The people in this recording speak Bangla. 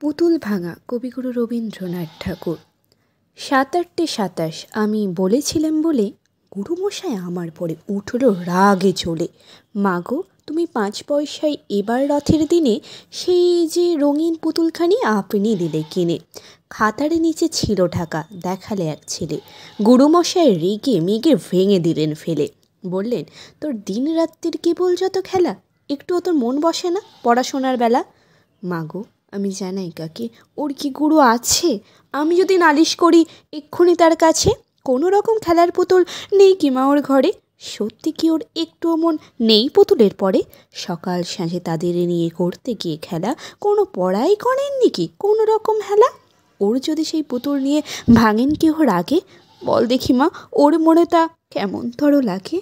পুতুল ভাঙা কবিগুরু রবীন্দ্রনাথ ঠাকুর সাত আটটে সাতাশ আমি বলেছিলাম বলে গুরুমশাই আমার পরে উঠল রাগে চলে মাগো তুমি পাঁচ পয়সায় এবার রথের দিনে সেই যে রঙিন পুতুলখানি আপনি দিলে কিনে খাতারে নিচে ছিল ঢাকা দেখালে এক ছেলে গুরুমশায় রেগে মেগে ভেঙে দিলেন ফেলে বললেন তোর দিন রাত্রির কেবল যত খেলা একটুও তোর মন বসে না পড়াশোনার বেলা মাগো আমি জানাই কাকে ওর কি গুরু আছে আমি যদি নালিশ করি এক্ষুনি তার কাছে কোনো রকম খেলার পুতুল নেই কিমা ওর ঘরে সত্যি কি ওর একটুও মন নেই পুতুলের পরে সকাল সাঁঝে তাদের নিয়ে করতে গিয়ে খেলা কোনো পড়াই করেননি কি কোনো রকম হেলা ওর যদি সেই পুতুল নিয়ে ভাঙেন কেহ রাগে বল দেখি মা ওর মনে তা কেমন কেমনতর লাগে